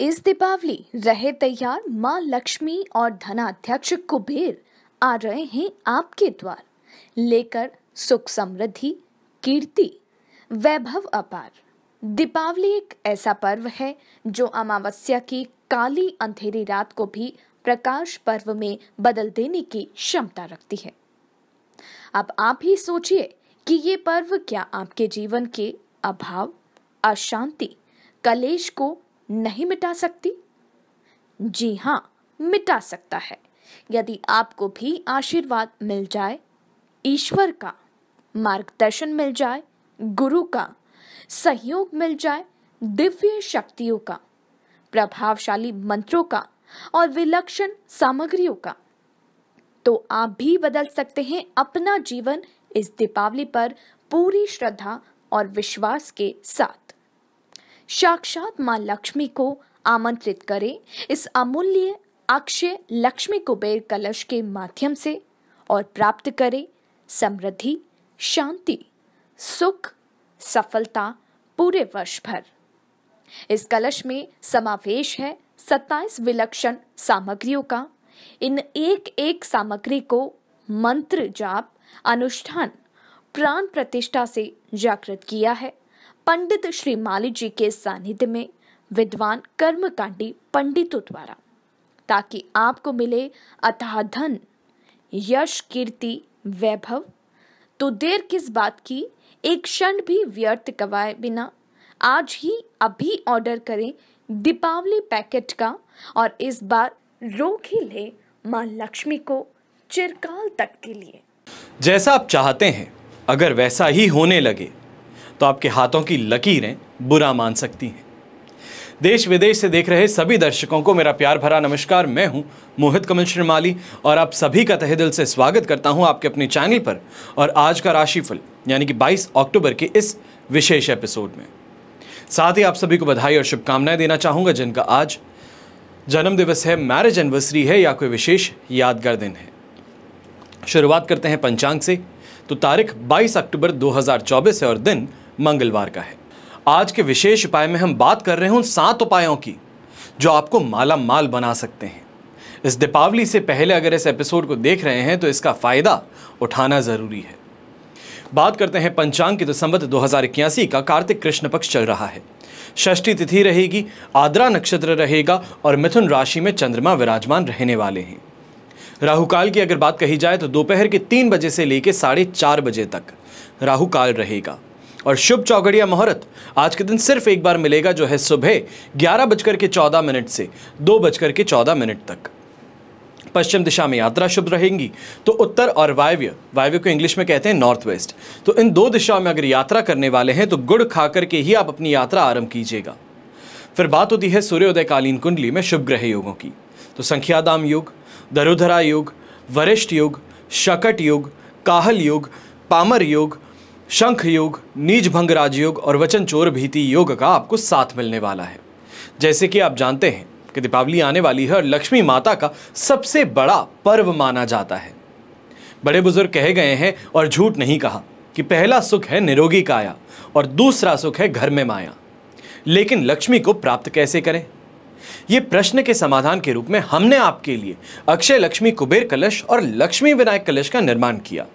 इस दीपावली रहे तैयार माँ लक्ष्मी और धनाध्यक्ष कुबेर आ रहे हैं आपके द्वार लेकर सुख समृद्धि कीर्ति वैभव अपार दीपावली एक ऐसा पर्व है जो अमावस्या की काली अंधेरी रात को भी प्रकाश पर्व में बदल देने की क्षमता रखती है अब आप ही सोचिए कि ये पर्व क्या आपके जीवन के अभाव अशांति कलेश को नहीं मिटा सकती जी हाँ मिटा सकता है यदि आपको भी आशीर्वाद मिल जाए ईश्वर का मार्गदर्शन मिल जाए गुरु का सहयोग मिल जाए दिव्य शक्तियों का प्रभावशाली मंत्रों का और विलक्षण सामग्रियों का तो आप भी बदल सकते हैं अपना जीवन इस दीपावली पर पूरी श्रद्धा और विश्वास के साथ साक्षात माँ लक्ष्मी को आमंत्रित करें इस अमूल्य अक्षय लक्ष्मी कुबेर कलश के माध्यम से और प्राप्त करें समृद्धि शांति सुख सफलता पूरे वर्ष भर इस कलश में समावेश है सत्ताईस विलक्षण सामग्रियों का इन एक एक सामग्री को मंत्र जाप अनुष्ठान प्राण प्रतिष्ठा से जागृत किया है पंडित श्री माली जी के सानिध्य में विद्वान कर्मकांडी पंडितों द्वारा ताकि आपको मिले अथाह धन यश कीर्ति वैभव तो देर किस बात की एक क्षण भी व्यर्थ कवाए बिना आज ही अभी ऑर्डर करें दीपावली पैकेट का और इस बार रोक ही ले माँ लक्ष्मी को चिरकाल तक के लिए जैसा आप चाहते हैं अगर वैसा ही होने लगे तो आपके हाथों की लकीरें बुरा मान सकती हैं देश विदेश से देख रहे सभी दर्शकों को मेरा प्यार भरा नमस्कार मैं हूं मोहित कमल श्रीमाली और आप सभी का तहे दिल से स्वागत करता हूं आपके अपने चैनल पर और आज का राशिफल यानी कि 22 अक्टूबर के इस विशेष एपिसोड में साथ ही आप सभी को बधाई और शुभकामनाएं देना चाहूंगा जिनका आज जन्मदिवस है मैरिज एनिवर्सरी है या कोई विशेष यादगार दिन है शुरुआत करते हैं पंचांग से तो तारीख 22 अक्टूबर 2024 है और दिन मंगलवार का है आज के विशेष उपाय में हम बात कर रहे हैं उन सात उपायों की जो आपको माला माल बना सकते हैं इस दीपावली से पहले अगर इस एपिसोड को देख रहे हैं तो इसका फ़ायदा उठाना ज़रूरी है बात करते हैं पंचांग की तो संवत दो का कार्तिक कृष्ण पक्ष चल रहा है षष्ठी तिथि रहेगी आद्रा नक्षत्र रहेगा और मिथुन राशि में चंद्रमा विराजमान रहने वाले हैं राहु काल की अगर बात कही जाए तो दोपहर के तीन बजे से लेकर साढ़े चार बजे तक राहु काल रहेगा और शुभ चौगड़िया मुहूर्त आज के दिन सिर्फ एक बार मिलेगा जो है सुबह ग्यारह बजकर के चौदह मिनट से दो बजकर के चौदह मिनट तक पश्चिम दिशा में यात्रा शुभ रहेगी तो उत्तर और वायव्य वायव्य को इंग्लिश में कहते हैं नॉर्थ वेस्ट तो इन दो दिशाओं में अगर यात्रा करने वाले हैं तो गुड़ खा करके ही आप अपनी यात्रा आरंभ कीजिएगा फिर बात होती है सूर्योदय कालीन कुंडली में शुभ ग्रह योगों की तो संख्यादाम युग धरोधरा युग वरिष्ठ युग शकट युग काहल युग पामर युग शंख योग नीज भंग राजयोग और वचन चोर भीति योग का आपको साथ मिलने वाला है जैसे कि आप जानते हैं कि दीपावली आने वाली है और लक्ष्मी माता का सबसे बड़ा पर्व माना जाता है बड़े बुजुर्ग कहे गए हैं और झूठ नहीं कहा कि पहला सुख है निरोगी काया और दूसरा सुख है घर में माया लेकिन लक्ष्मी को प्राप्त कैसे करें ये प्रश्न के समाधान के रूप में हमने आपके लिए अक्षय लक्ष्मी कुबेर कलश और लक्ष्मी विनायक कलश का निर्माण किया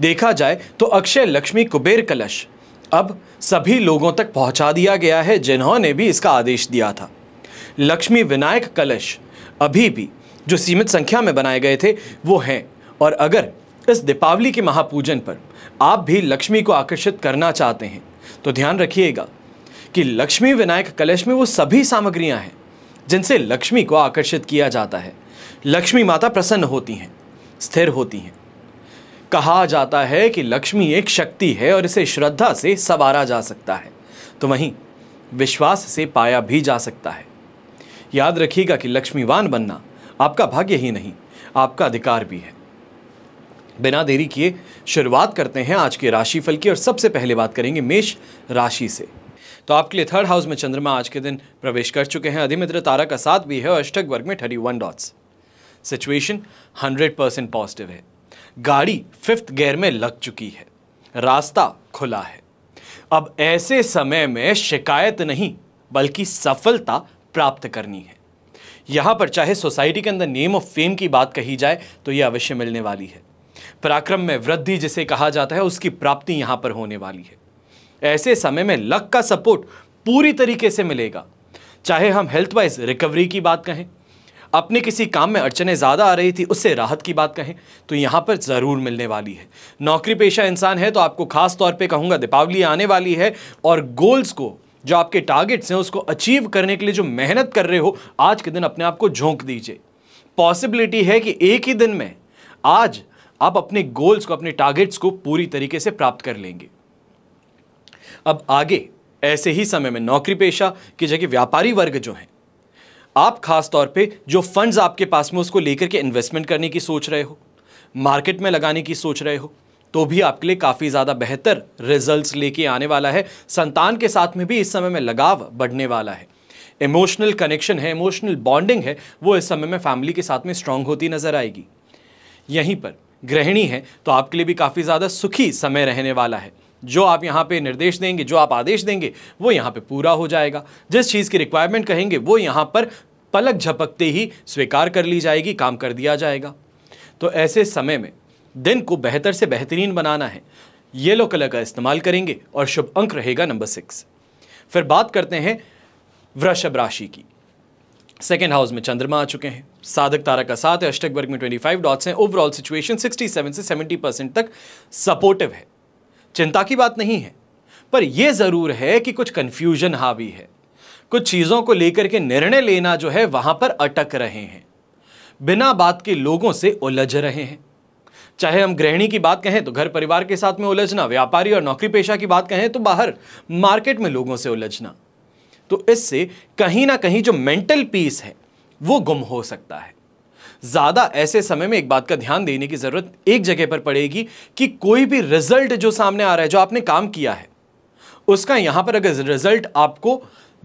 देखा जाए तो अक्षय लक्ष्मी कुबेर कलश अब सभी लोगों तक पहुंचा दिया गया है जिन्होंने भी इसका आदेश दिया था लक्ष्मी विनायक कलश अभी भी जो सीमित संख्या में बनाए गए थे वो हैं और अगर इस दीपावली के महापूजन पर आप भी लक्ष्मी को आकर्षित करना चाहते हैं तो ध्यान रखिएगा कि लक्ष्मी विनायक कलश में वो सभी सामग्रियां हैं जिनसे लक्ष्मी को आकर्षित किया जाता है लक्ष्मी माता प्रसन्न होती हैं स्थिर होती हैं कहा जाता है कि लक्ष्मी एक शक्ति है और इसे श्रद्धा से सवारा जा सकता है तो वहीं विश्वास से पाया भी जा सकता है याद रखिएगा कि लक्ष्मीवान बनना आपका भाग्य ही नहीं आपका अधिकार भी है बिना देरी किए शुरुआत करते हैं आज के राशिफल की और सबसे पहले बात करेंगे मेष राशि से तो आपके लिए थर्ड हाउस में चंद्रमा आज के दिन प्रवेश कर चुके हैं अधिमित्र तारा का साथ भी है और अष्टक वर्ग में thirty one dots situation hundred percent positive है गाड़ी फिफ्थ गियर में लग चुकी है रास्ता खुला है अब ऐसे समय में शिकायत नहीं बल्कि सफलता प्राप्त करनी है यहां पर चाहे सोसाइटी के अंदर नेम ऑफ फेम की बात कही जाए तो यह अवश्य मिलने वाली है पराक्रम में वृद्धि जिसे कहा जाता है उसकी प्राप्ति यहां पर होने वाली है ऐसे समय में लक का सपोर्ट पूरी तरीके से मिलेगा चाहे हम हेल्थ वाइज रिकवरी की बात कहें अपने किसी काम में अड़चने ज़्यादा आ रही थी उससे राहत की बात कहें तो यहाँ पर ज़रूर मिलने वाली है नौकरी पेशा इंसान है तो आपको खास तौर पे कहूँगा दीपावली आने वाली है और गोल्स को जो आपके टारगेट्स हैं उसको अचीव करने के लिए जो मेहनत कर रहे हो आज के दिन अपने आप को झोंक दीजिए पॉसिबिलिटी है कि एक ही दिन में आज आप अपने गोल्स को अपने टारगेट्स को पूरी तरीके से प्राप्त कर लेंगे अब आगे ऐसे ही समय में नौकरी पेशा की जगह व्यापारी वर्ग जो हैं आप खास तौर पे जो फंड्स आपके पास में उसको लेकर के इन्वेस्टमेंट करने की सोच रहे हो मार्केट में लगाने की सोच रहे हो तो भी आपके लिए काफ़ी ज़्यादा बेहतर रिजल्ट्स लेके आने वाला है संतान के साथ में भी इस समय में लगाव बढ़ने वाला है इमोशनल कनेक्शन है इमोशनल बॉन्डिंग है वो इस समय में फैमिली के साथ में स्ट्रांग होती नज़र आएगी यहीं पर गृहिणी है तो आपके लिए भी काफ़ी ज़्यादा सुखी समय रहने वाला है जो आप यहाँ पे निर्देश देंगे जो आप आदेश देंगे वो यहाँ पे पूरा हो जाएगा जिस चीज़ की रिक्वायरमेंट कहेंगे वो यहाँ पर पलक झपकते ही स्वीकार कर ली जाएगी काम कर दिया जाएगा तो ऐसे समय में दिन को बेहतर से बेहतरीन बनाना है येलो कलर का इस्तेमाल करेंगे और शुभ अंक रहेगा नंबर सिक्स फिर बात करते हैं वृषभ राशि की सेकेंड हाउस में चंद्रमा आ चुके हैं साधक तारा का साथ है अष्टक वर्ग में 25 डॉट्स हैं ओवरऑल सिचुएशन 67 से 70 परसेंट तक सपोर्टिव है चिंता की बात नहीं है पर यह ज़रूर है कि कुछ कन्फ्यूजन हावी है कुछ चीज़ों को लेकर के निर्णय लेना जो है वहाँ पर अटक रहे हैं बिना बात के लोगों से उलझ रहे हैं चाहे हम गृहिणी की बात कहें तो घर परिवार के साथ में उलझना व्यापारी और नौकरी पेशा की बात कहें तो बाहर मार्केट में लोगों से उलझना तो इससे कहीं ना कहीं जो मेंटल पीस है वो गुम हो सकता है ज़्यादा ऐसे समय में एक बात का ध्यान देने की ज़रूरत एक जगह पर पड़ेगी कि कोई भी रिजल्ट जो सामने आ रहा है जो आपने काम किया है उसका यहाँ पर अगर रिजल्ट आपको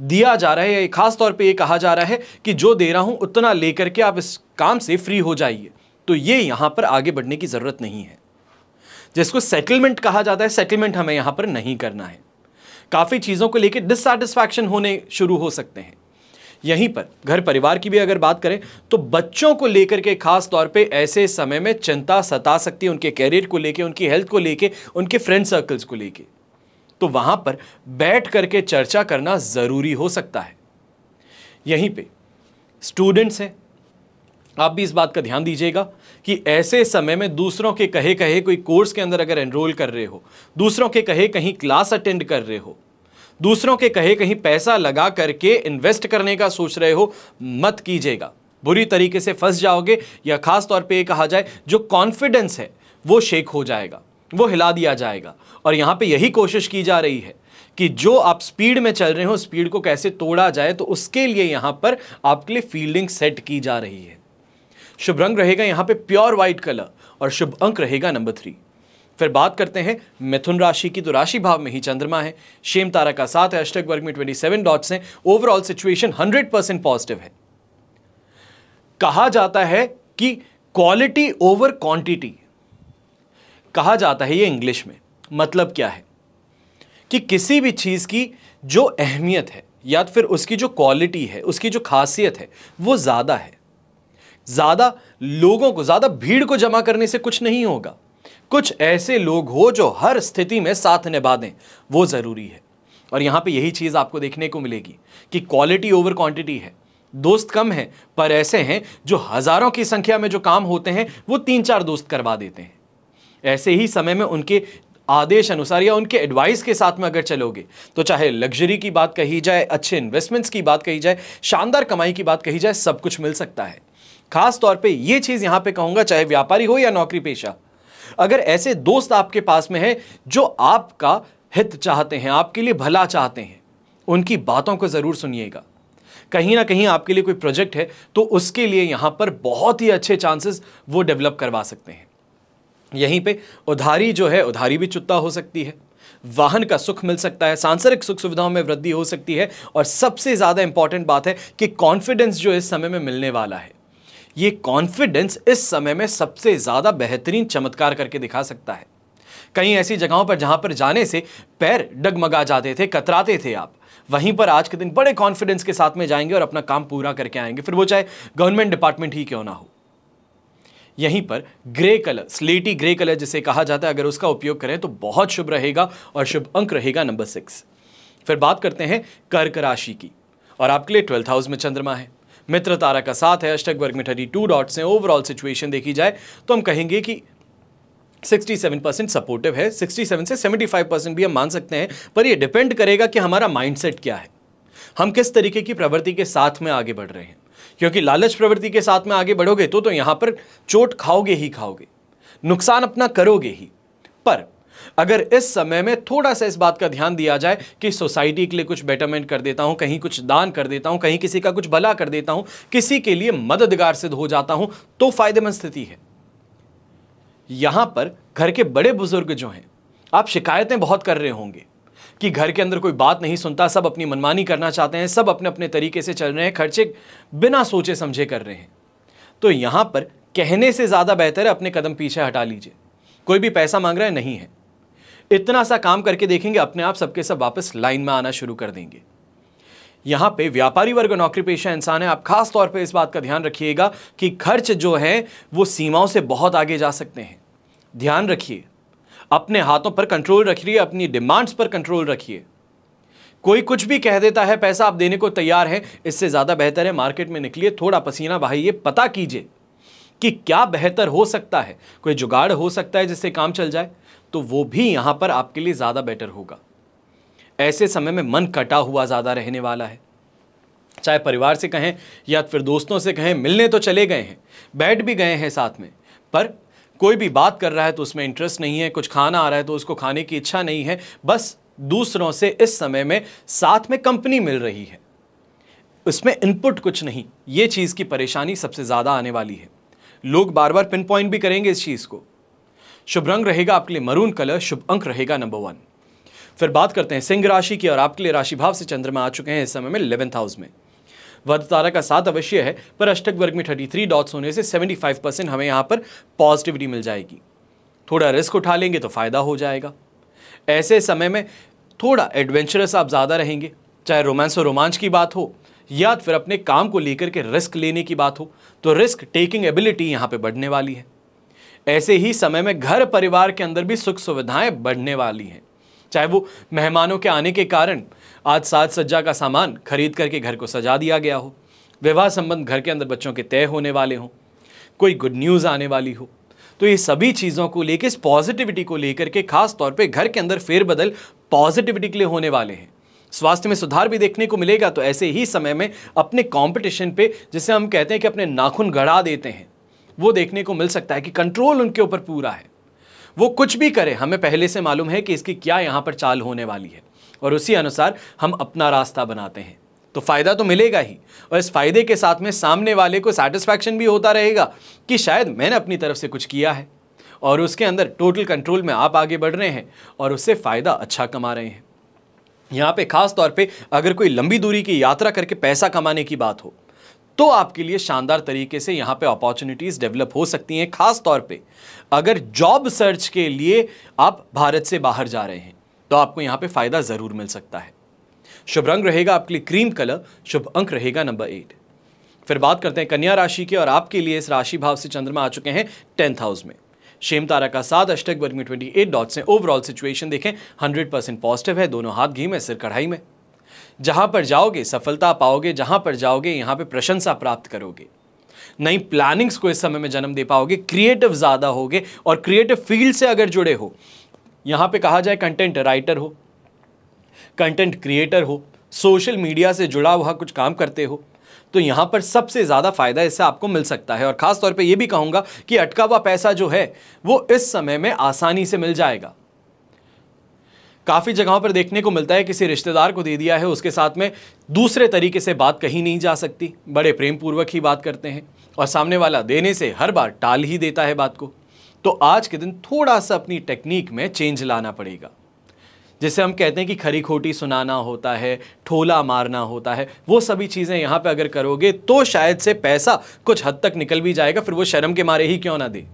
दिया जा रहा है या खास तौर पे ये कहा जा रहा है कि जो दे रहा हूँ उतना लेकर के आप इस काम से फ्री हो जाइए तो ये यहाँ पर आगे बढ़ने की ज़रूरत नहीं है जिसको सेटलमेंट कहा जाता है सेटलमेंट हमें यहाँ पर नहीं करना है काफ़ी चीज़ों को लेकर डिससेटिस्फैक्शन होने शुरू हो सकते हैं यहीं पर घर परिवार की भी अगर बात करें तो बच्चों को लेकर के खास तौर पे ऐसे समय में चिंता सता सकती है उनके कैरियर को लेके उनकी हेल्थ को लेके उनके फ्रेंड सर्कल्स को लेके तो वहां पर बैठ करके चर्चा करना ज़रूरी हो सकता है यहीं पे स्टूडेंट्स हैं आप भी इस बात का ध्यान दीजिएगा कि ऐसे समय में दूसरों के कहे कहे कोई कोर्स के अंदर अगर एनरोल कर रहे हो दूसरों के कहे कहीं क्लास अटेंड कर रहे हो दूसरों के कहे कहीं पैसा लगा करके इन्वेस्ट करने का सोच रहे हो मत कीजिएगा बुरी तरीके से फंस जाओगे या खास तौर पे ये कहा जाए जो कॉन्फिडेंस है वो शेक हो जाएगा वो हिला दिया जाएगा और यहाँ पे यही कोशिश की जा रही है कि जो आप स्पीड में चल रहे हो स्पीड को कैसे तोड़ा जाए तो उसके लिए यहाँ पर आपके लिए फील्डिंग सेट की जा रही है शुभ रंग रहेगा यहाँ पे प्योर वाइट कलर और शुभ अंक रहेगा नंबर थ्री फिर बात करते हैं मिथुन राशि की तो राशि भाव में ही चंद्रमा है शेम तारा का साथ है अष्टक वर्ग में ट्वेंटी सेवन डॉट्स हैं overall situation hundred percent positive है कहा जाता है कि क्वालिटी ओवर क्वांटिटी कहा जाता है ये इंग्लिश में मतलब क्या है कि किसी भी चीज़ की जो अहमियत है या तो फिर उसकी जो क्वालिटी है उसकी जो खासियत है वो ज़्यादा है ज़्यादा लोगों को ज़्यादा भीड़ को जमा करने से कुछ नहीं होगा कुछ ऐसे लोग हो जो हर स्थिति में साथ निभा दें वो ज़रूरी है और यहाँ पे यही चीज़ आपको देखने को मिलेगी कि क्वालिटी ओवर क्वांटिटी है दोस्त कम हैं पर ऐसे हैं जो हज़ारों की संख्या में जो काम होते हैं वो तीन चार दोस्त करवा देते हैं ऐसे ही समय में उनके आदेश अनुसार या उनके एडवाइस के साथ में अगर चलोगे तो चाहे लग्जरी की बात कही जाए अच्छे इन्वेस्टमेंट्स की बात कही जाए शानदार कमाई की बात कही जाए सब कुछ मिल सकता है खास तौर पे ये चीज़ यहाँ पे कहूँगा चाहे व्यापारी हो या नौकरी पेशा अगर ऐसे दोस्त आपके पास में हैं जो आपका हित चाहते हैं आपके लिए भला चाहते हैं उनकी बातों को ज़रूर सुनिएगा कहीं ना कहीं आपके लिए कोई प्रोजेक्ट है तो उसके लिए यहाँ पर बहुत ही अच्छे चांसेस वो डेवलप करवा सकते हैं यहीं पे उधारी जो है उधारी भी चुत्ता हो सकती है वाहन का सुख मिल सकता है सांसारिक सुख सुविधाओं में वृद्धि हो सकती है और सबसे ज़्यादा इंपॉर्टेंट बात है कि कॉन्फिडेंस जो इस समय में मिलने वाला है ये कॉन्फिडेंस इस समय में सबसे ज़्यादा बेहतरीन चमत्कार करके दिखा सकता है कई ऐसी जगहों पर जहां पर जाने से पैर डगमगा जाते थे कतराते थे आप वहीं पर आज के दिन बड़े कॉन्फिडेंस के साथ में जाएंगे और अपना काम पूरा करके आएंगे फिर वो चाहे गवर्नमेंट डिपार्टमेंट ही क्यों ना हो यहीं पर ग्रे कलर स्लेटी ग्रे कलर जिसे कहा जाता है अगर उसका उपयोग करें तो बहुत शुभ रहेगा और शुभ अंक रहेगा नंबर सिक्स फिर बात करते हैं कर्क राशि की और आपके लिए ट्वेल्थ हाउस में चंद्रमा है मित्र तारा का साथ है अष्टक वर्ग में थर्टी टू डॉट्स हैं ओवरऑल सिचुएशन देखी जाए तो हम कहेंगे कि 67 परसेंट सपोर्टिव है 67 से 75 परसेंट भी हम मान सकते हैं पर यह डिपेंड करेगा कि हमारा माइंडसेट क्या है हम किस तरीके की प्रवृत्ति के साथ में आगे बढ़ रहे हैं क्योंकि लालच प्रवृत्ति के साथ में आगे बढ़ोगे तो तो यहाँ पर चोट खाओगे ही खाओगे नुकसान अपना करोगे ही पर अगर इस समय में थोड़ा सा इस बात का ध्यान दिया जाए कि सोसाइटी के लिए कुछ बेटरमेंट कर देता हूं कहीं कुछ दान कर देता हूं कहीं किसी का कुछ भला कर देता हूं किसी के लिए मददगार सिद्ध हो जाता हूं तो फायदेमंद स्थिति है यहां पर घर के बड़े बुजुर्ग जो हैं आप शिकायतें बहुत कर रहे होंगे कि घर के अंदर कोई बात नहीं सुनता सब अपनी मनमानी करना चाहते हैं सब अपने अपने तरीके से चल रहे हैं खर्चे बिना सोचे समझे कर रहे हैं तो यहां पर कहने से ज़्यादा बेहतर है अपने कदम पीछे हटा लीजिए कोई भी पैसा मांग रहा है नहीं है इतना सा काम करके देखेंगे अपने आप सबके सब वापस लाइन में आना शुरू कर देंगे यहां पे व्यापारी वर्ग नौकरी पेशा इंसान है आप खास तौर पे इस बात का ध्यान रखिएगा कि खर्च जो है वो सीमाओं से बहुत आगे जा सकते हैं ध्यान रखिए अपने हाथों पर कंट्रोल रखिए अपनी डिमांड्स पर कंट्रोल रखिए कोई कुछ भी कह देता है पैसा आप देने को तैयार है इससे ज़्यादा बेहतर है मार्केट में निकलिए थोड़ा पसीना बहाइए पता कीजिए कि क्या बेहतर हो सकता है कोई जुगाड़ हो सकता है जिससे काम चल जाए तो वो भी यहाँ पर आपके लिए ज़्यादा बेटर होगा ऐसे समय में मन कटा हुआ ज़्यादा रहने वाला है चाहे परिवार से कहें या फिर दोस्तों से कहें मिलने तो चले गए हैं बैठ भी गए हैं साथ में पर कोई भी बात कर रहा है तो उसमें इंटरेस्ट नहीं है कुछ खाना आ रहा है तो उसको खाने की इच्छा नहीं है बस दूसरों से इस समय में साथ में कंपनी मिल रही है उसमें इनपुट कुछ नहीं ये चीज़ की परेशानी सबसे ज़्यादा आने वाली है लोग बार बार पिन पॉइंट भी करेंगे इस चीज़ को शुभ रंग रहेगा आपके लिए मरून कलर शुभ अंक रहेगा नंबर वन फिर बात करते हैं सिंह राशि की और आपके लिए राशि भाव से चंद्रमा आ चुके हैं इस समय में इलेवंथ हाउस में वध तारा का साथ अवश्य है पर अष्टक वर्ग में थर्टी थ्री डॉट्स होने से फाइव परसेंट हमें यहाँ पर पॉजिटिविटी मिल जाएगी थोड़ा रिस्क उठा लेंगे तो फ़ायदा हो जाएगा ऐसे समय में थोड़ा एडवेंचरस आप ज़्यादा रहेंगे चाहे रोमांस और रोमांच की बात हो या फिर अपने काम को लेकर के रिस्क लेने की बात हो तो रिस्क टेकिंग एबिलिटी यहाँ पर बढ़ने वाली है ऐसे ही समय में घर परिवार के अंदर भी सुख सुविधाएं बढ़ने वाली हैं चाहे वो मेहमानों के आने के कारण आज साज सज्जा का सामान खरीद करके घर को सजा दिया गया हो विवाह संबंध घर के अंदर बच्चों के तय होने वाले हों कोई गुड न्यूज़ आने वाली हो तो ये सभी चीज़ों को लेकर इस पॉजिटिविटी को लेकर के खास तौर पे घर के अंदर फेरबदल पॉजिटिविटी के लिए होने वाले हैं स्वास्थ्य में सुधार भी देखने को मिलेगा तो ऐसे ही समय में अपने कंपटीशन पे जिसे हम कहते हैं कि अपने नाखून गढ़ा देते हैं वो देखने को मिल सकता है कि कंट्रोल उनके ऊपर पूरा है वो कुछ भी करे हमें पहले से मालूम है कि इसकी क्या यहाँ पर चाल होने वाली है और उसी अनुसार हम अपना रास्ता बनाते हैं तो फ़ायदा तो मिलेगा ही और इस फ़ायदे के साथ में सामने वाले को सेटिस्फैक्शन भी होता रहेगा कि शायद मैंने अपनी तरफ से कुछ किया है और उसके अंदर टोटल कंट्रोल में आप आगे बढ़ रहे हैं और उससे फ़ायदा अच्छा कमा रहे हैं यहाँ पे खास तौर पे अगर कोई लंबी दूरी की यात्रा करके पैसा कमाने की बात हो तो आपके लिए शानदार तरीके से यहां पे अपॉर्चुनिटीज़ डेवलप हो सकती हैं खास तौर पे अगर जॉब सर्च के लिए आप भारत से बाहर जा रहे हैं तो आपको यहां पे फ़ायदा ज़रूर मिल सकता है शुभ रंग रहेगा आपके लिए क्रीम कलर शुभ अंक रहेगा नंबर एट फिर बात करते हैं कन्या राशि के और आपके लिए इस राशि भाव से चंद्रमा आ चुके हैं टेंथ हाउस में शेम तारा का साथ अष्टक वर्ग में ट्वेंटी एट डॉट्स हैं ओवरऑल सिचुएशन देखें हंड्रेड परसेंट पॉजिटिव है दोनों हाथ घी में सिर कढ़ाई में जहां पर जाओगे सफलता पाओगे जहां पर जाओगे यहां पे प्रशंसा प्राप्त करोगे नई प्लानिंग्स को इस समय में जन्म दे पाओगे क्रिएटिव ज़्यादा होगे और क्रिएटिव फील्ड से अगर जुड़े हो यहां पे कहा जाए कंटेंट राइटर हो कंटेंट क्रिएटर हो सोशल मीडिया से जुड़ा हुआ कुछ काम करते हो तो यहां पर सबसे ज़्यादा फ़ायदा इससे आपको मिल सकता है और खासतौर पर यह भी कहूँगा कि अटका हुआ पैसा जो है वो इस समय में आसानी से मिल जाएगा काफ़ी जगहों पर देखने को मिलता है किसी रिश्तेदार को दे दिया है उसके साथ में दूसरे तरीके से बात कही नहीं जा सकती बड़े प्रेम पूर्वक ही बात करते हैं और सामने वाला देने से हर बार टाल ही देता है बात को तो आज के दिन थोड़ा सा अपनी टेक्निक में चेंज लाना पड़ेगा जैसे हम कहते हैं कि खरी खोटी सुनाना होता है ठोला मारना होता है वो सभी चीज़ें यहाँ पे अगर करोगे तो शायद से पैसा कुछ हद तक निकल भी जाएगा फिर वो शर्म के मारे ही क्यों ना दे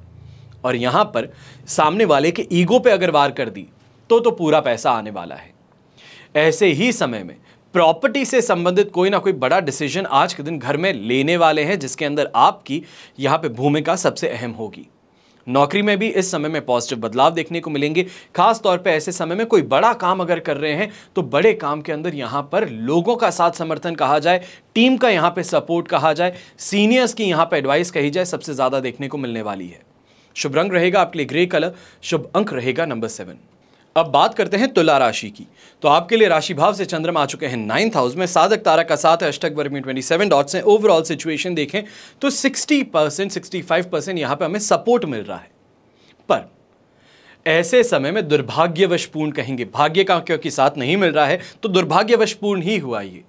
और यहाँ पर सामने वाले के ईगो पे अगर वार कर दी तो तो पूरा पैसा आने वाला है ऐसे ही समय में प्रॉपर्टी से संबंधित कोई ना कोई बड़ा डिसीजन आज के दिन घर में लेने वाले हैं जिसके अंदर आपकी यहाँ पे भूमिका सबसे अहम होगी नौकरी में भी इस समय में पॉजिटिव बदलाव देखने को मिलेंगे खास तौर पे ऐसे समय में कोई बड़ा काम अगर कर रहे हैं तो बड़े काम के अंदर यहाँ पर लोगों का साथ समर्थन कहा जाए टीम का यहाँ पे सपोर्ट कहा जाए सीनियर्स की यहाँ पे एडवाइस कही जाए सबसे ज़्यादा देखने को मिलने वाली है शुभ रंग रहेगा आपके लिए ग्रे कलर शुभ अंक रहेगा नंबर सेवन अब बात करते हैं तुला राशि की तो आपके लिए राशि भाव से चंद्रमा आ चुके हैं नाइन्थ हाउस में साधक तारा का साथ अष्टक वर्ग में ट्वेंटी सेवन डॉट्स हैं ओवरऑल सिचुएशन देखें तो sixty percent sixty five percent यहाँ पर हमें सपोर्ट मिल रहा है पर ऐसे समय में दुर्भाग्यवश पूर्ण कहेंगे भाग्य का क्योंकि साथ नहीं मिल रहा है तो दुर्भाग्यवश पूर्ण ही हुआ ये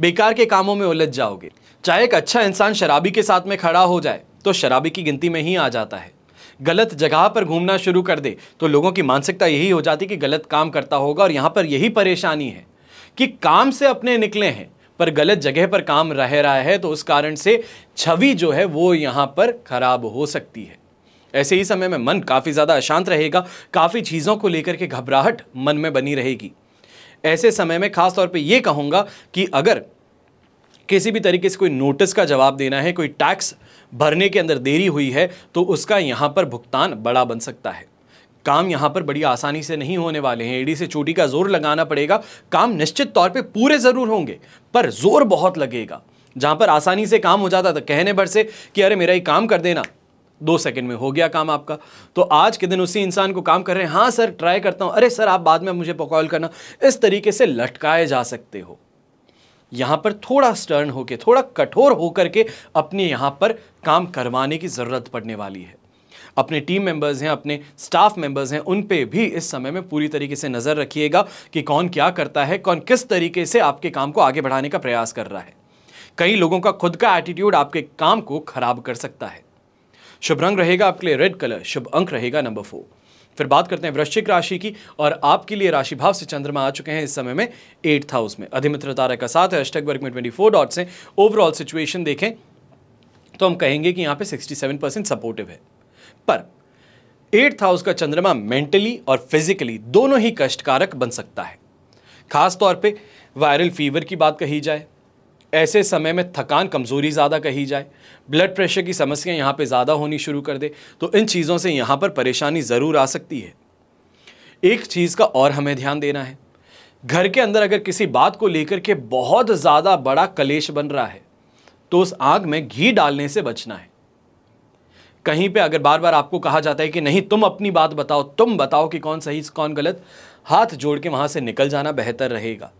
बेकार के कामों में उलझ जाओगे चाहे एक अच्छा इंसान शराबी के साथ में खड़ा हो जाए तो शराबी की गिनती में ही आ जाता है गलत जगह पर घूमना शुरू कर दे तो लोगों की मानसिकता यही हो जाती कि गलत काम करता होगा और यहाँ पर यही परेशानी है कि काम से अपने निकले हैं पर गलत जगह पर काम रह रहा है तो उस कारण से छवि जो है वो यहाँ पर खराब हो सकती है ऐसे ही समय में मन काफ़ी ज़्यादा अशांत रहेगा काफ़ी चीज़ों को लेकर के घबराहट मन में बनी रहेगी ऐसे समय में खास तौर पे ये कहूँगा कि अगर किसी भी तरीके से कोई नोटिस का जवाब देना है कोई टैक्स भरने के अंदर देरी हुई है तो उसका यहाँ पर भुगतान बड़ा बन सकता है काम यहाँ पर बड़ी आसानी से नहीं होने वाले हैं ईडी से चोटी का जोर लगाना पड़ेगा काम निश्चित तौर पर पूरे ज़रूर होंगे पर जोर बहुत लगेगा जहाँ पर आसानी से काम हो जाता था कहने भर से कि अरे मेरा ही काम कर देना दो सेकंड में हो गया काम आपका तो आज के दिन उसी इंसान को काम कर रहे हैं हाँ सर ट्राई करता हूँ अरे सर आप बाद में मुझे कॉल करना इस तरीके से लटकाए जा सकते हो यहां पर थोड़ा स्टर्न होकर थोड़ा कठोर होकर के अपने यहां पर काम करवाने की ज़रूरत पड़ने वाली है अपने टीम मेंबर्स हैं अपने स्टाफ मेंबर्स हैं उन पे भी इस समय में पूरी तरीके से नज़र रखिएगा कि कौन क्या करता है कौन किस तरीके से आपके काम को आगे बढ़ाने का प्रयास कर रहा है कई लोगों का खुद का एटीट्यूड आपके काम को खराब कर सकता है शुभ रंग रहेगा आपके लिए रेड कलर शुभ अंक रहेगा नंबर फोर फिर बात करते हैं वृश्चिक राशि की और आपके लिए राशि भाव से चंद्रमा आ चुके हैं इस समय में एट्थ हाउस में अधिमित्र तारा का साथ है अष्टक वर्ग में ट्वेंटी फोर डॉट्स हैं ओवरऑल सिचुएशन देखें तो हम कहेंगे कि यहाँ पे 67 परसेंट सपोर्टिव है पर एट्थ हाउस का चंद्रमा मेंटली और फिजिकली दोनों ही कष्टकारक बन सकता है खासतौर पर वायरल फीवर की बात कही जाए ऐसे समय में थकान कमज़ोरी ज़्यादा कही जाए ब्लड प्रेशर की समस्या यहाँ पे ज़्यादा होनी शुरू कर दे तो इन चीज़ों से यहाँ पर परेशानी ज़रूर आ सकती है एक चीज़ का और हमें ध्यान देना है घर के अंदर अगर किसी बात को लेकर के बहुत ज़्यादा बड़ा कलेश बन रहा है तो उस आग में घी डालने से बचना है कहीं पे अगर बार बार आपको कहा जाता है कि नहीं तुम अपनी बात बताओ तुम बताओ कि कौन सही कौन गलत हाथ जोड़ के वहाँ से निकल जाना बेहतर रहेगा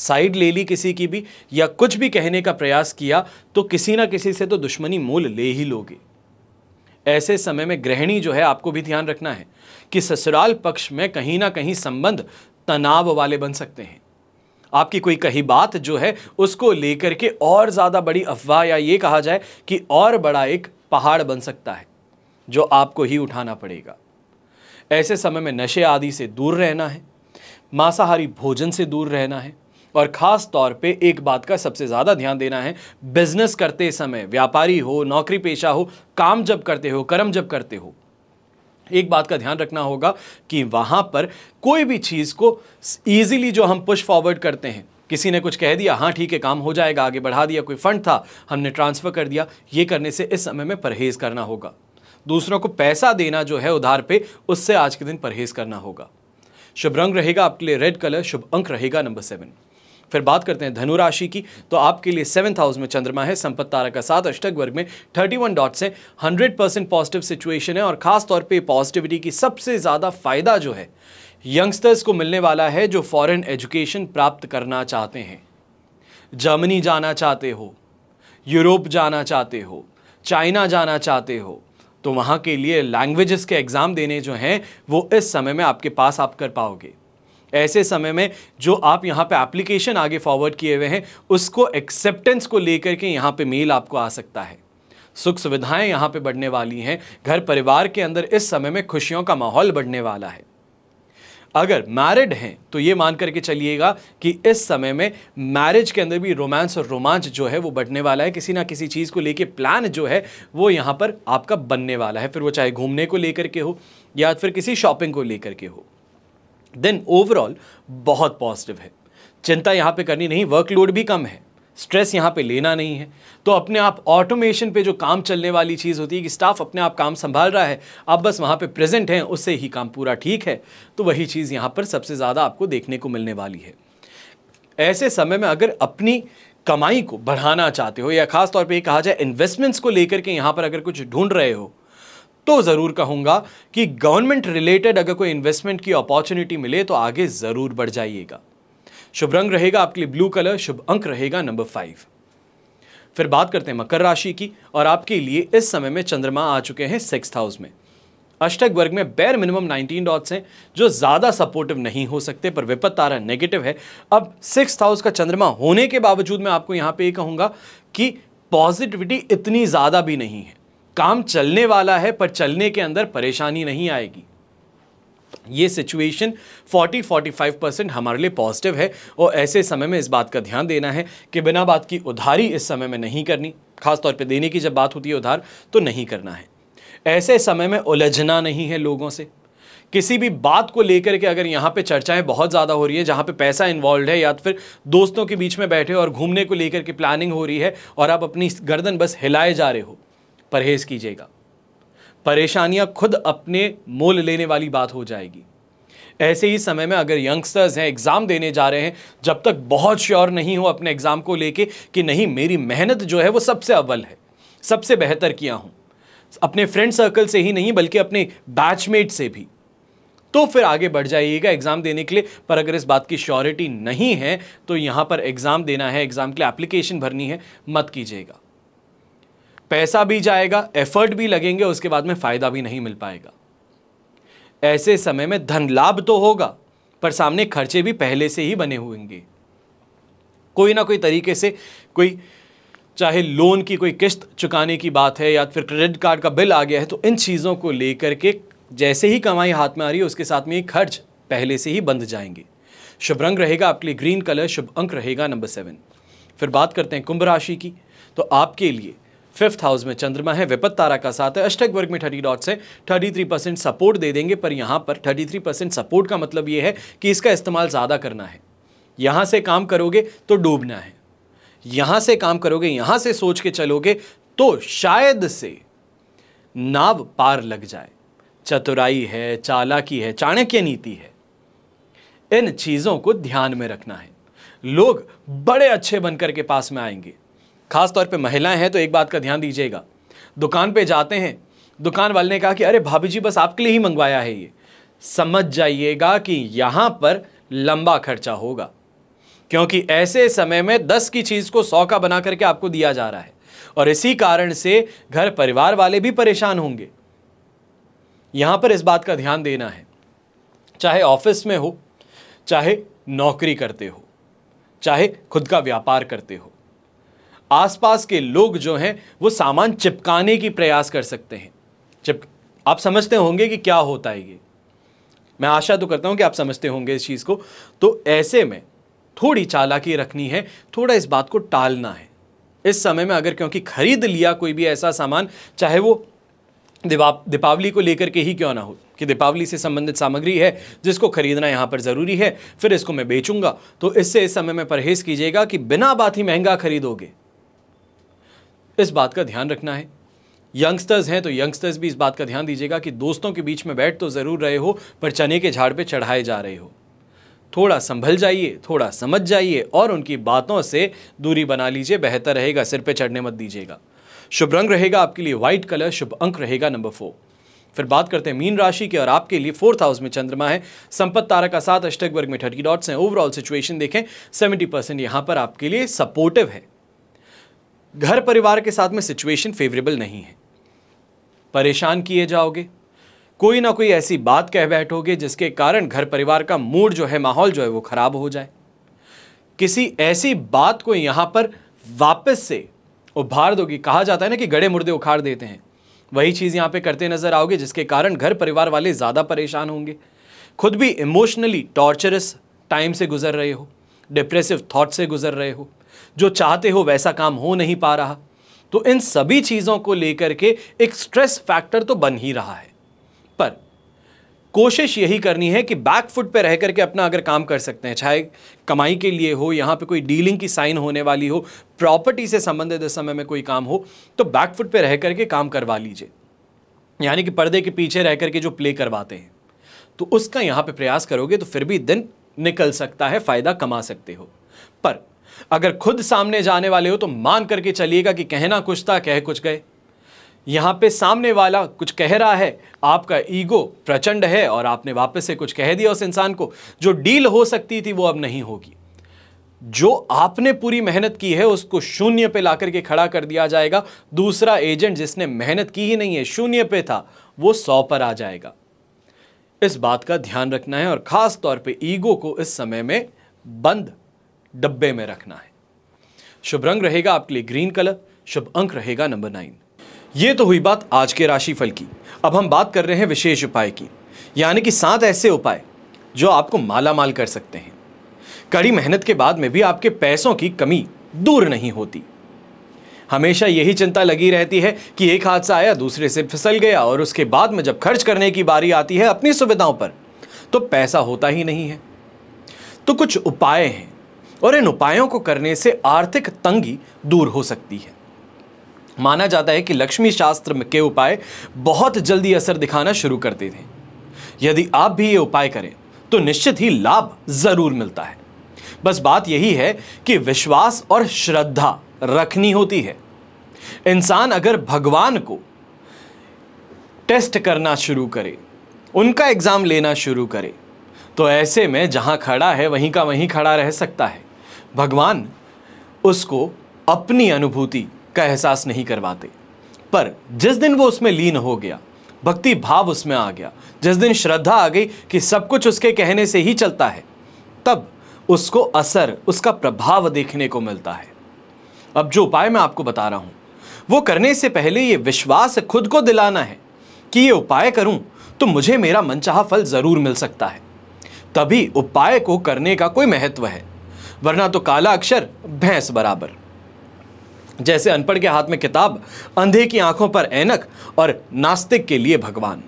साइड ले ली किसी की भी या कुछ भी कहने का प्रयास किया तो किसी ना किसी से तो दुश्मनी मोल ले ही लोगे ऐसे समय में गृहिणी जो है आपको भी ध्यान रखना है कि ससुराल पक्ष में कहीं ना कहीं संबंध तनाव वाले बन सकते हैं आपकी कोई कही बात जो है उसको लेकर के और ज़्यादा बड़ी अफवाह या ये कहा जाए कि और बड़ा एक पहाड़ बन सकता है जो आपको ही उठाना पड़ेगा ऐसे समय में नशे आदि से दूर रहना है मांसाहारी भोजन से दूर रहना है और ख़ास तौर पे एक बात का सबसे ज़्यादा ध्यान देना है बिजनेस करते समय व्यापारी हो नौकरी पेशा हो काम जब करते हो कर्म जब करते हो एक बात का ध्यान रखना होगा कि वहाँ पर कोई भी चीज़ को ईजिली जो हम पुश फॉरवर्ड करते हैं किसी ने कुछ कह दिया हाँ ठीक है काम हो जाएगा आगे बढ़ा दिया कोई फंड था हमने ट्रांसफ़र कर दिया ये करने से इस समय में परहेज़ करना होगा दूसरों को पैसा देना जो है उधार पे उससे आज के दिन परहेज़ करना होगा शुभ रंग रहेगा आपके लिए रेड कलर शुभ अंक रहेगा नंबर सेवन फिर बात करते हैं धनु राशि की तो आपके लिए सेवंथ हाउस में चंद्रमा है संपत्त तारा का साथ अष्टक वर्ग में थर्टी वन डॉट्स हैं हंड्रेड परसेंट पॉजिटिव सिचुएशन है और खास तौर पे पॉजिटिविटी की सबसे ज़्यादा फायदा जो है यंगस्टर्स को मिलने वाला है जो फॉरेन एजुकेशन प्राप्त करना चाहते हैं जर्मनी जाना चाहते हो यूरोप जाना चाहते हो चाइना जाना चाहते हो तो वहाँ के लिए लैंग्वेजेस के एग्ज़ाम देने जो हैं वो इस समय में आपके पास आप कर पाओगे ऐसे समय में जो आप यहाँ पे एप्लीकेशन आगे फॉरवर्ड किए हुए हैं उसको एक्सेप्टेंस को लेकर के यहाँ पे मेल आपको आ सकता है सुख सुविधाएं यहाँ पे बढ़ने वाली हैं घर परिवार के अंदर इस समय में खुशियों का माहौल बढ़ने वाला है अगर मैरिड हैं तो ये मान करके चलिएगा कि इस समय में मैरिज के अंदर भी रोमांस और रोमांच जो है वो बढ़ने वाला है किसी ना किसी चीज़ को लेके प्लान जो है वो यहाँ पर आपका बनने वाला है फिर वो चाहे घूमने को लेकर के हो या फिर किसी शॉपिंग को लेकर के हो देन ओवरऑल बहुत पॉजिटिव है चिंता यहाँ पे करनी नहीं वर्कलोड भी कम है स्ट्रेस यहाँ पे लेना नहीं है तो अपने आप ऑटोमेशन पे जो काम चलने वाली चीज़ होती है कि स्टाफ अपने आप काम संभाल रहा है आप बस वहाँ पे प्रेजेंट हैं उससे ही काम पूरा ठीक है तो वही चीज़ यहाँ पर सबसे ज़्यादा आपको देखने को मिलने वाली है ऐसे समय में अगर अपनी कमाई को बढ़ाना चाहते हो या खास तौर पे ये कहा जाए इन्वेस्टमेंट्स को लेकर के यहाँ पर अगर कुछ ढूंढ रहे हो तो ज़रूर कहूँगा कि गवर्नमेंट रिलेटेड अगर कोई इन्वेस्टमेंट की अपॉर्चुनिटी मिले तो आगे ज़रूर बढ़ जाइएगा शुभ रंग रहेगा आपके लिए ब्लू कलर शुभ अंक रहेगा नंबर फाइव फिर बात करते हैं मकर राशि की और आपके लिए इस समय में चंद्रमा आ चुके हैं सिक्स हाउस में अष्टक वर्ग में बैर मिनिमम 19 डॉट्स हैं जो ज़्यादा सपोर्टिव नहीं हो सकते पर विपत तारा नेगेटिव है अब सिक्स हाउस का चंद्रमा होने के बावजूद मैं आपको यहाँ पे ये कहूँगा कि पॉजिटिविटी इतनी ज़्यादा भी नहीं है काम चलने वाला है पर चलने के अंदर परेशानी नहीं आएगी ये सिचुएशन 40-45 परसेंट हमारे लिए पॉजिटिव है और ऐसे समय में इस बात का ध्यान देना है कि बिना बात की उधारी इस समय में नहीं करनी खासतौर पे देने की जब बात होती है उधार तो नहीं करना है ऐसे समय में उलझना नहीं है लोगों से किसी भी बात को लेकर के अगर यहाँ पे चर्चाएं बहुत ज़्यादा हो रही है जहाँ पे पैसा इन्वॉल्व है या तो फिर दोस्तों के बीच में बैठे हो और घूमने को लेकर के प्लानिंग हो रही है और आप अपनी गर्दन बस हिलाए जा रहे हो परहेज कीजिएगा परेशानियां खुद अपने मोल लेने वाली बात हो जाएगी ऐसे ही समय में अगर यंगस्टर्स हैं एग्ज़ाम देने जा रहे हैं जब तक बहुत श्योर नहीं हो अपने एग्ज़ाम को लेके कि नहीं मेरी मेहनत जो है वो सबसे अव्वल है सबसे बेहतर किया हूँ अपने फ्रेंड सर्कल से ही नहीं बल्कि अपने बैचमेट से भी तो फिर आगे बढ़ जाइएगा एग्ज़ाम देने के लिए पर अगर इस बात की श्योरिटी नहीं है तो यहाँ पर एग्ज़ाम देना है एग्ज़ाम के लिए एप्लीकेशन भरनी है मत कीजिएगा पैसा भी जाएगा एफर्ट भी लगेंगे उसके बाद में फ़ायदा भी नहीं मिल पाएगा ऐसे समय में धन लाभ तो होगा पर सामने खर्चे भी पहले से ही बने हुएंगे कोई ना कोई तरीके से कोई चाहे लोन की कोई किस्त चुकाने की बात है या फिर क्रेडिट कार्ड का बिल आ गया है तो इन चीज़ों को लेकर के जैसे ही कमाई हाथ में आ रही है उसके साथ में ये खर्च पहले से ही बंद जाएंगे शुभ रंग रहेगा आपके लिए ग्रीन कलर शुभ अंक रहेगा नंबर सेवन फिर बात करते हैं कुंभ राशि की तो आपके लिए फिफ्थ हाउस में चंद्रमा है विपत तारा का साथ है अष्टक वर्ग में थर्टी डॉट से थर्टी थ्री परसेंट सपोर्ट दे देंगे पर यहाँ पर थर्टी थ्री परसेंट सपोर्ट का मतलब ये है कि इसका इस्तेमाल ज़्यादा करना है यहाँ से काम करोगे तो डूबना है यहाँ से काम करोगे यहाँ से सोच के चलोगे तो शायद से नाव पार लग जाए चतुराई है चालाकी है चाणक्य नीति है इन चीज़ों को ध्यान में रखना है लोग बड़े अच्छे बनकर के पास में आएंगे खास तौर पे महिलाएं हैं तो एक बात का ध्यान दीजिएगा दुकान पे जाते हैं दुकान वाले ने कहा कि अरे भाभी जी बस आपके लिए ही मंगवाया है ये समझ जाइएगा कि यहाँ पर लंबा खर्चा होगा क्योंकि ऐसे समय में दस की चीज़ को सौ का बना करके आपको दिया जा रहा है और इसी कारण से घर परिवार वाले भी परेशान होंगे यहाँ पर इस बात का ध्यान देना है चाहे ऑफिस में हो चाहे नौकरी करते हो चाहे खुद का व्यापार करते हो आसपास के लोग जो हैं वो सामान चिपकाने की प्रयास कर सकते हैं चिप आप समझते होंगे कि क्या होता है ये मैं आशा तो करता हूँ कि आप समझते होंगे इस चीज़ को तो ऐसे में थोड़ी चालाकी रखनी है थोड़ा इस बात को टालना है इस समय में अगर क्योंकि खरीद लिया कोई भी ऐसा सामान चाहे वो दीपावली को लेकर के ही क्यों ना हो कि दीपावली से संबंधित सामग्री है जिसको खरीदना यहाँ पर ज़रूरी है फिर इसको मैं बेचूंगा तो इससे इस समय में परहेज़ कीजिएगा कि बिना बात ही महंगा खरीदोगे इस बात का ध्यान रखना है यंगस्टर्स हैं तो यंगस्टर्स भी इस बात का ध्यान दीजिएगा कि दोस्तों के बीच में बैठ तो ज़रूर रहे हो पर चने के झाड़ पे चढ़ाए जा रहे हो थोड़ा संभल जाइए थोड़ा समझ जाइए और उनकी बातों से दूरी बना लीजिए बेहतर रहेगा सिर पे चढ़ने मत दीजिएगा शुभ रंग रहेगा आपके लिए व्हाइट कलर शुभ अंक रहेगा नंबर फोर फिर बात करते हैं मीन राशि की और आपके लिए फोर्थ हाउस में चंद्रमा है संपत तारा का साथ अष्टक वर्ग में थर्टी डॉट्स हैं ओवरऑल सिचुएशन देखें सेवेंटी परसेंट यहाँ पर आपके लिए सपोर्टिव है घर परिवार के साथ में सिचुएशन फेवरेबल नहीं है परेशान किए जाओगे कोई ना कोई ऐसी बात कह बैठोगे जिसके कारण घर परिवार का मूड जो है माहौल जो है वो ख़राब हो जाए किसी ऐसी बात को यहाँ पर वापस से उभार दोगे कहा जाता है ना कि गड़े मुर्दे उखाड़ देते हैं वही चीज़ यहाँ पे करते नज़र आओगे जिसके कारण घर परिवार वाले ज़्यादा परेशान होंगे खुद भी इमोशनली टॉर्चरस टाइम से गुजर रहे हो डिप्रेसिव थाट से गुजर रहे हो जो चाहते हो वैसा काम हो नहीं पा रहा तो इन सभी चीज़ों को लेकर के एक स्ट्रेस फैक्टर तो बन ही रहा है पर कोशिश यही करनी है कि बैकफुट पर पे रह करके अपना अगर काम कर सकते हैं चाहे कमाई के लिए हो यहाँ पे कोई डीलिंग की साइन होने वाली हो प्रॉपर्टी से संबंधित इस समय में कोई काम हो तो बैक फुट पे रह करके काम करवा लीजिए यानी कि पर्दे के पीछे रह करके जो प्ले करवाते हैं तो उसका यहाँ पे प्रयास करोगे तो फिर भी दिन निकल सकता है फ़ायदा कमा सकते हो पर अगर खुद सामने जाने वाले हो तो मान करके चलिएगा कि कहना कुछ था कह कुछ गए यहां पे सामने वाला कुछ कह रहा है आपका ईगो प्रचंड है और आपने वापस से कुछ कह दिया उस इंसान को जो डील हो सकती थी वो अब नहीं होगी जो आपने पूरी मेहनत की है उसको शून्य पे ला करके खड़ा कर दिया जाएगा दूसरा एजेंट जिसने मेहनत की ही नहीं है शून्य पे था वो सौ पर आ जाएगा इस बात का ध्यान रखना है और ख़ास तौर पे ईगो को इस समय में बंद डब्बे में रखना है शुभ रंग रहेगा आपके लिए ग्रीन कलर शुभ अंक रहेगा नंबर नाइन ये तो हुई बात आज के राशिफल की अब हम बात कर रहे हैं विशेष उपाय की यानी कि सात ऐसे उपाय जो आपको माला माल कर सकते हैं कड़ी मेहनत के बाद में भी आपके पैसों की कमी दूर नहीं होती हमेशा यही चिंता लगी रहती है कि एक हादसा आया दूसरे से फिसल गया और उसके बाद में जब खर्च करने की बारी आती है अपनी सुविधाओं पर तो पैसा होता ही नहीं है तो कुछ उपाय हैं और इन उपायों को करने से आर्थिक तंगी दूर हो सकती है माना जाता है कि लक्ष्मी शास्त्र के उपाय बहुत जल्दी असर दिखाना शुरू करते थे यदि आप भी ये उपाय करें तो निश्चित ही लाभ ज़रूर मिलता है बस बात यही है कि विश्वास और श्रद्धा रखनी होती है इंसान अगर भगवान को टेस्ट करना शुरू करे उनका एग्ज़ाम लेना शुरू करे तो ऐसे में जहाँ खड़ा है वहीं का वहीं खड़ा रह सकता है भगवान उसको अपनी अनुभूति का एहसास नहीं करवाते पर जिस दिन वो उसमें लीन हो गया भक्ति भाव उसमें आ गया जिस दिन श्रद्धा आ गई कि सब कुछ उसके कहने से ही चलता है तब उसको असर उसका प्रभाव देखने को मिलता है अब जो उपाय मैं आपको बता रहा हूँ वो करने से पहले ये विश्वास खुद को दिलाना है कि ये उपाय करूँ तो मुझे मेरा मनचाहा फल ज़रूर मिल सकता है तभी उपाय को करने का कोई महत्व है वरना तो काला अक्षर भैंस बराबर जैसे अनपढ़ के हाथ में किताब अंधे की आंखों पर ऐनक और नास्तिक के लिए भगवान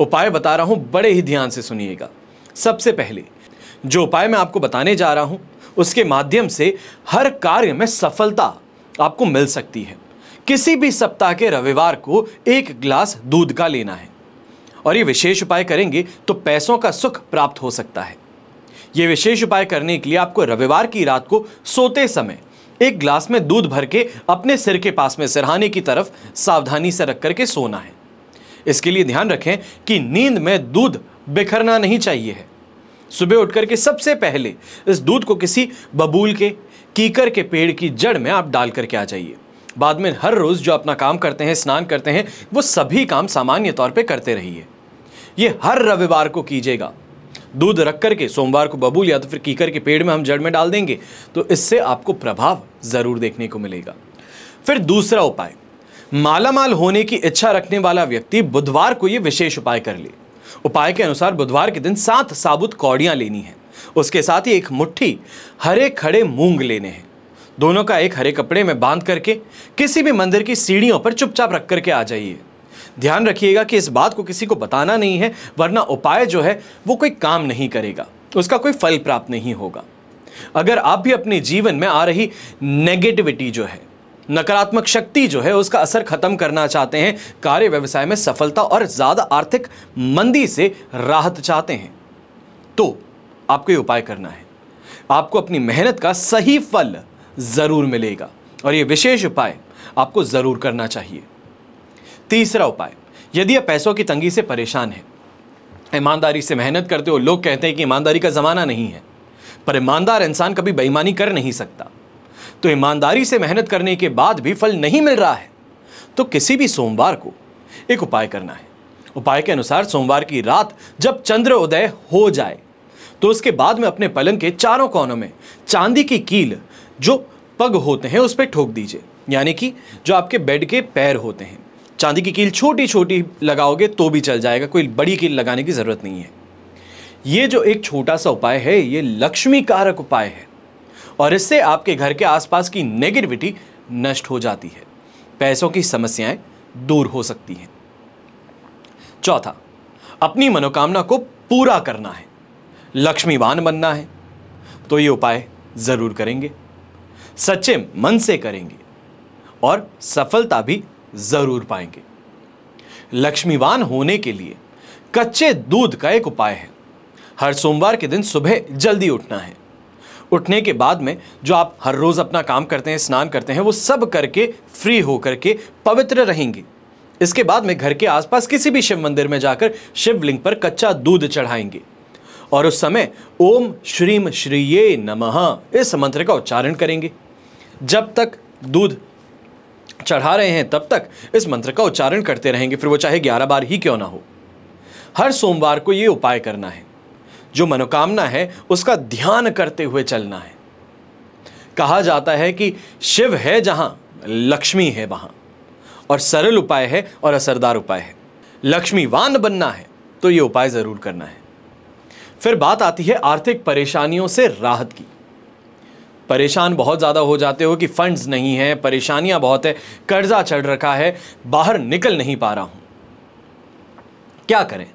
उपाय बता रहा हूं बड़े ही ध्यान से सुनिएगा सबसे पहले जो उपाय मैं आपको बताने जा रहा हूं उसके माध्यम से हर कार्य में सफलता आपको मिल सकती है किसी भी सप्ताह के रविवार को एक ग्लास दूध का लेना है और ये विशेष उपाय करेंगे तो पैसों का सुख प्राप्त हो सकता है ये विशेष उपाय करने के लिए आपको रविवार की रात को सोते समय एक ग्लास में दूध भर के अपने सिर के पास में सिरहाने की तरफ सावधानी से रख करके सोना है इसके लिए ध्यान रखें कि नींद में दूध बिखरना नहीं चाहिए है सुबह उठकर के सबसे पहले इस दूध को किसी बबूल के कीकर के पेड़ की जड़ में आप डाल करके आ जाइए बाद में हर रोज़ जो अपना काम करते हैं स्नान करते हैं वो सभी काम सामान्य तौर पे करते रहिए ये हर रविवार को कीजिएगा दूध रख करके सोमवार को बबूल या तो फिर कीकर के पेड़ में हम जड़ में डाल देंगे तो इससे आपको प्रभाव ज़रूर देखने को मिलेगा फिर दूसरा उपाय मालामाल होने की इच्छा रखने वाला व्यक्ति बुधवार को यह विशेष उपाय कर ले उपाय के अनुसार बुधवार के दिन सात साबुत कौड़ियां लेनी है उसके साथ ही एक मुट्ठी हरे खड़े मूंग लेने हैं दोनों का एक हरे कपड़े में बांध करके किसी भी मंदिर की सीढ़ियों पर चुपचाप रख करके आ जाइए ध्यान रखिएगा कि इस बात को किसी को बताना नहीं है वरना उपाय जो है वो कोई काम नहीं करेगा उसका कोई फल प्राप्त नहीं होगा अगर आप भी अपने जीवन में आ रही नेगेटिविटी जो है नकारात्मक शक्ति जो है उसका असर खत्म करना चाहते हैं कार्य व्यवसाय में सफलता और ज़्यादा आर्थिक मंदी से राहत चाहते हैं तो आपको ये उपाय करना है आपको अपनी मेहनत का सही फल ज़रूर मिलेगा और ये विशेष उपाय आपको ज़रूर करना चाहिए तीसरा उपाय यदि आप पैसों की तंगी से परेशान हैं ईमानदारी से मेहनत करते हो लोग कहते हैं कि ईमानदारी का ज़माना नहीं है पर ईमानदार इंसान कभी बेईमानी कर नहीं सकता तो ईमानदारी से मेहनत करने के बाद भी फल नहीं मिल रहा है तो किसी भी सोमवार को एक उपाय करना है उपाय के अनुसार सोमवार की रात जब चंद्र उदय हो जाए तो उसके बाद में अपने पलंग के चारों कोनों में चांदी की कील जो पग होते हैं उस पर ठोक दीजिए यानी कि जो आपके बेड के पैर होते हैं चांदी की कील छोटी छोटी लगाओगे तो भी चल जाएगा कोई बड़ी कील लगाने की ज़रूरत नहीं है ये जो एक छोटा सा उपाय है ये लक्ष्मी कारक उपाय है और इससे आपके घर के आसपास की नेगेटिविटी नष्ट हो जाती है पैसों की समस्याएं दूर हो सकती हैं चौथा अपनी मनोकामना को पूरा करना है लक्ष्मीवान बनना है तो ये उपाय ज़रूर करेंगे सच्चे मन से करेंगे और सफलता भी जरूर पाएंगे लक्ष्मीवान होने के लिए कच्चे दूध का एक उपाय है हर सोमवार के दिन सुबह जल्दी उठना है उठने के बाद में जो आप हर रोज़ अपना काम करते हैं स्नान करते हैं वो सब करके फ्री होकर के पवित्र रहेंगे इसके बाद में घर के आसपास किसी भी शिव मंदिर में जाकर शिवलिंग पर कच्चा दूध चढ़ाएंगे और उस समय ओम श्रीम श्रीये नमः इस मंत्र का उच्चारण करेंगे जब तक दूध चढ़ा रहे हैं तब तक इस मंत्र का उच्चारण करते रहेंगे फिर वो चाहे ग्यारह बार ही क्यों ना हो हर सोमवार को ये उपाय करना है जो मनोकामना है उसका ध्यान करते हुए चलना है कहा जाता है कि शिव है जहां लक्ष्मी है वहां और सरल उपाय है और असरदार उपाय है लक्ष्मीवान बनना है तो ये उपाय ज़रूर करना है फिर बात आती है आर्थिक परेशानियों से राहत की परेशान बहुत ज़्यादा हो जाते हो कि फ़ंड्स नहीं हैं परेशानियाँ बहुत है कर्ज़ा चढ़ रखा है बाहर निकल नहीं पा रहा हूँ क्या करें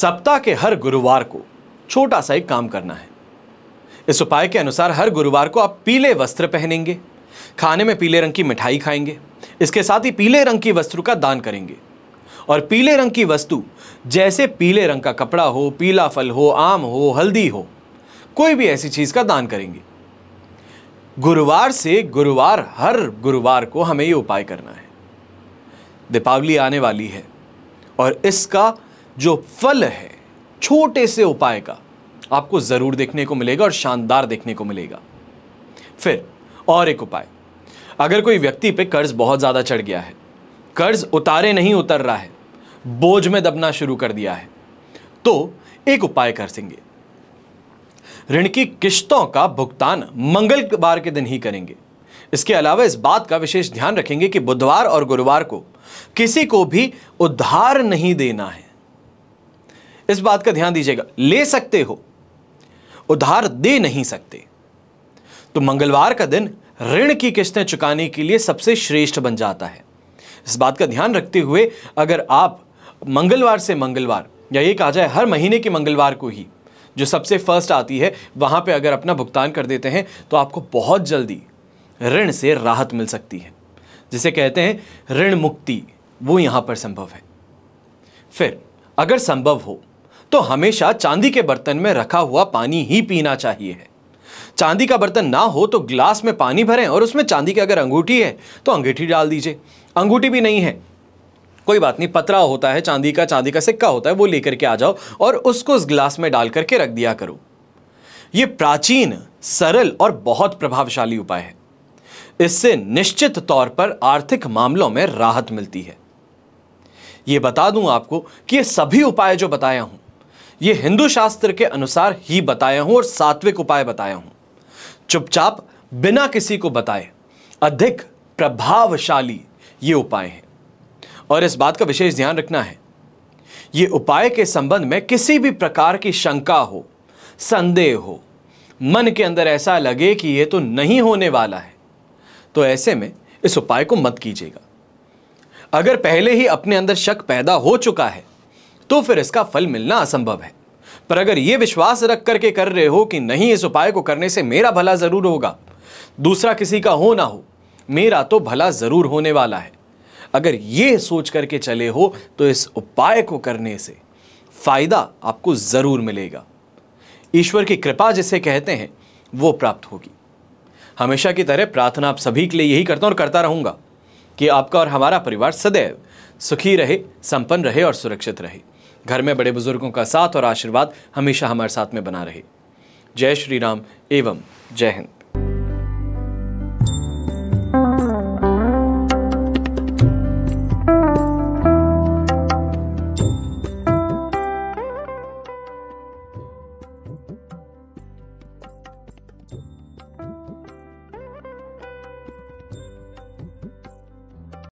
सप्ताह के हर गुरुवार को छोटा सा एक काम करना है इस उपाय के अनुसार हर गुरुवार को आप पीले वस्त्र पहनेंगे खाने में पीले रंग की मिठाई खाएंगे इसके साथ ही पीले रंग की वस्तु का दान करेंगे और पीले रंग की वस्तु जैसे पीले रंग का कपड़ा हो पीला फल हो आम हो हल्दी हो कोई भी ऐसी चीज़ का दान करेंगी गुरुवार से गुरुवार हर गुरुवार को हमें ये उपाय करना है दीपावली आने वाली है और इसका जो फल है छोटे से उपाय का आपको ज़रूर देखने को मिलेगा और शानदार देखने को मिलेगा फिर और एक उपाय अगर कोई व्यक्ति पे कर्ज बहुत ज़्यादा चढ़ गया है कर्ज उतारे नहीं उतर रहा है बोझ में दबना शुरू कर दिया है तो एक उपाय कर सेंगे ऋण की किश्तों का भुगतान मंगलवार के दिन ही करेंगे इसके अलावा इस बात का विशेष ध्यान रखेंगे कि बुधवार और गुरुवार को किसी को भी उधार नहीं देना है इस बात का ध्यान दीजिएगा ले सकते हो उधार दे नहीं सकते तो मंगलवार का दिन ऋण की किस्तें चुकाने के लिए सबसे श्रेष्ठ बन जाता है इस बात का ध्यान रखते हुए अगर आप मंगलवार से मंगलवार या ये कहा जाए हर महीने के मंगलवार को ही जो सबसे फर्स्ट आती है वहाँ पे अगर अपना भुगतान कर देते हैं तो आपको बहुत जल्दी ऋण से राहत मिल सकती है जिसे कहते हैं ऋण मुक्ति वो यहाँ पर संभव है फिर अगर संभव हो तो हमेशा चांदी के बर्तन में रखा हुआ पानी ही पीना चाहिए चांदी का बर्तन ना हो तो ग्लास में पानी भरें और उसमें चांदी की अगर अंगूठी है तो अंगूठी डाल दीजिए अंगूठी भी नहीं है कोई बात नहीं पतरा होता है चांदी का चांदी का सिक्का होता है वो लेकर के आ जाओ और उसको उस ग्लास में डाल करके रख दिया करो ये प्राचीन सरल और बहुत प्रभावशाली उपाय है इससे निश्चित तौर पर आर्थिक मामलों में राहत मिलती है ये बता दूं आपको कि ये सभी उपाय जो बताया हूं ये हिंदू शास्त्र के अनुसार ही बताया हूं और सात्विक उपाय बताया हूं चुपचाप बिना किसी को बताए अधिक प्रभावशाली ये उपाय हैं और इस बात का विशेष ध्यान रखना है ये उपाय के संबंध में किसी भी प्रकार की शंका हो संदेह हो मन के अंदर ऐसा लगे कि ये तो नहीं होने वाला है तो ऐसे में इस उपाय को मत कीजिएगा अगर पहले ही अपने अंदर शक पैदा हो चुका है तो फिर इसका फल मिलना असंभव है पर अगर ये विश्वास रख करके कर रहे हो कि नहीं इस उपाय को करने से मेरा भला ज़रूर होगा दूसरा किसी का हो ना हो मेरा तो भला ज़रूर होने वाला है अगर ये सोच करके चले हो तो इस उपाय को करने से फ़ायदा आपको ज़रूर मिलेगा ईश्वर की कृपा जिसे कहते हैं वो प्राप्त होगी हमेशा की तरह प्रार्थना आप सभी के लिए यही करता हूं और करता रहूंगा कि आपका और हमारा परिवार सदैव सुखी रहे संपन्न रहे और सुरक्षित रहे घर में बड़े बुजुर्गों का साथ और आशीर्वाद हमेशा हमारे साथ में बना रहे जय श्री राम एवं जय हिंद